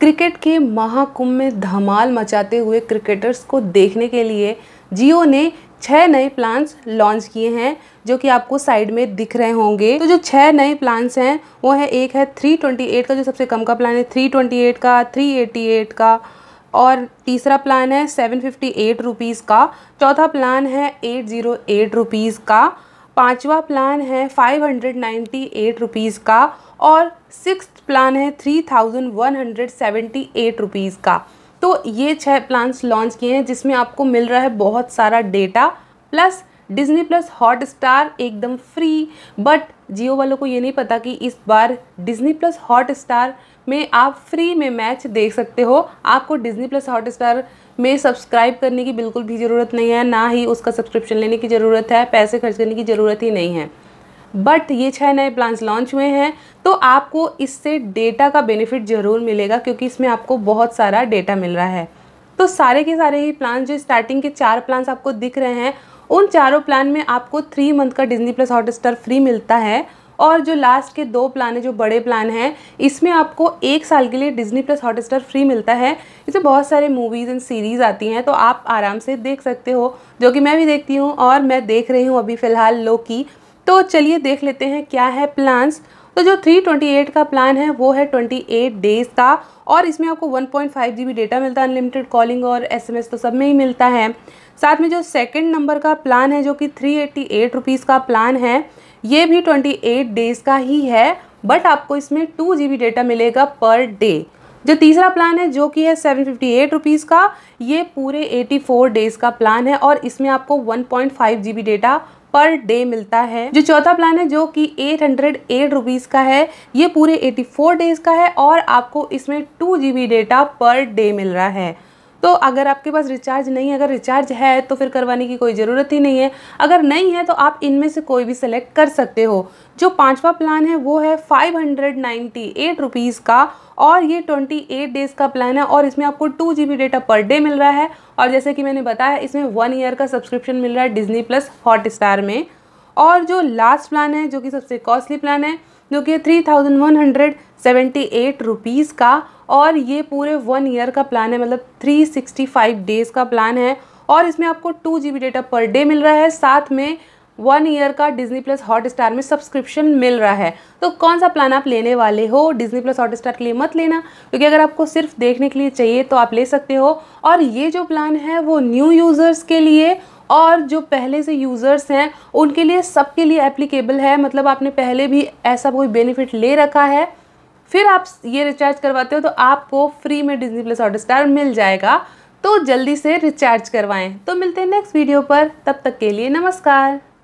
cricket के महाकुंभ में धमाल मचाते हुए क्रिकेटर्स को देखने के लिए जियो ने छः नए प्लान्स लॉन्च किए हैं जो कि आपको साइड में दिख रहे होंगे तो जो छः नए प्लान्स हैं वो है एक है 328 का जो सबसे कम का प्लान है 328 का 388 का और तीसरा प्लान है सेवन फिफ्टी एट रुपीज़ का चौथा प्लान है एट ज़ीरो एट रुपीज़ का पांचवा प्लान है five hundred ninety eight rupees का और सिक्स प्लान है three thousand one hundred seventy eight rupees का तो ये छह प्लान्स लॉन्च किए हैं जिसमें आपको मिल रहा है बहुत सारा data plus Disney plus Hot Star एकदम फ्री बट जियो वालों को ये नहीं पता कि इस बार डिज्नी प्लस हॉट स्टार में आप फ्री में मैच देख सकते हो आपको डिज्नी प्लस हॉटस्टार में सब्सक्राइब करने की बिल्कुल भी ज़रूरत नहीं है ना ही उसका सब्सक्रिप्शन लेने की ज़रूरत है पैसे खर्च करने की ज़रूरत ही नहीं है बट ये छः नए प्लान्स लॉन्च हुए हैं तो आपको इससे डेटा का बेनिफिट ज़रूर मिलेगा क्योंकि इसमें आपको बहुत सारा डेटा मिल रहा है तो सारे के सारे ही प्लान जो स्टार्टिंग के चार प्लान्स आपको दिख रहे हैं उन चारों प्लान में आपको थ्री मंथ का डिजनी प्लस हॉटस्टार फ्री मिलता है और जो लास्ट के दो प्लान है जो बड़े प्लान हैं इसमें आपको एक साल के लिए डिज्नी प्लस हॉटस्टार फ्री मिलता है इसमें बहुत सारे मूवीज़ एंड सीरीज़ आती हैं तो आप आराम से देख सकते हो जो कि मैं भी देखती हूँ और मैं देख रही हूँ अभी फ़िलहाल लोकी तो चलिए देख लेते हैं क्या है प्लान्स तो जो 328 का प्लान है वो है 28 डेज़ का और इसमें आपको 1.5 पॉइंट डेटा मिलता है अनलिमिटेड कॉलिंग और एसएमएस तो सब में ही मिलता है साथ में जो सेकंड नंबर का प्लान है जो कि थ्री एट्टी का प्लान है ये भी 28 डेज़ का ही है बट आपको इसमें टू जी डेटा मिलेगा पर डे जो तीसरा प्लान है जो कि है सेवन फिफ्टी एट रुपीज़ का ये पूरे एटी फोर डेज़ का प्लान है और इसमें आपको one point five G B data per day मिलता है जो चौथा प्लान है जो कि एट हंड्रेड एट रुपीज़ का है ये पूरे एटी फोर डेज़ का है और आपको इसमें two G B data per day मिल रहा है तो अगर आपके पास रिचार्ज नहीं है अगर रिचार्ज है तो फिर करवाने की कोई ज़रूरत ही नहीं है अगर नहीं है तो आप इनमें से कोई भी सिलेक्ट कर सकते हो जो पांचवा प्लान है वो है five hundred ninety eight rupees का और ये ट्वेंटी एट डेज़ का प्लान है और इसमें आपको two G B data per day मिल रहा है और जैसे कि मैंने बताया इसमें वन ईयर का सब्सक्रिप्शन मिल रहा है डिजनी प्लस हॉट स्टार में और जो लास्ट प्लान है जो कि सबसे कॉस्टली प्लान है जो कि three thousand one hundred seventy eight rupees का और ये पूरे वन ईयर का प्लान है मतलब थ्री सिक्सटी फाइव डेज़ का प्लान है और इसमें आपको two G B data per day मिल रहा है साथ में वन ईयर का डिजनी प्लस हॉट स्टार में सब्सक्रिप्शन मिल रहा है तो कौन सा प्लान आप लेने वाले हो डिजनी प्लस हॉट स्टार के लिए मत लेना क्योंकि अगर आपको सिर्फ देखने के लिए चाहिए तो आप ले सकते हो और ये जो प्लान है वो न्यू यूज़र्स के लिए और जो पहले से यूज़र्स हैं उनके लिए सबके लिए एप्लीकेबल है मतलब आपने पहले भी ऐसा कोई बेनिफिट ले रखा है फिर आप ये रिचार्ज करवाते हो तो आपको फ्री में डिजनी प्लस हॉट स्टार मिल जाएगा तो जल्दी से रिचार्ज करवाएं तो मिलते हैं नेक्स्ट वीडियो पर तब तक के लिए नमस्कार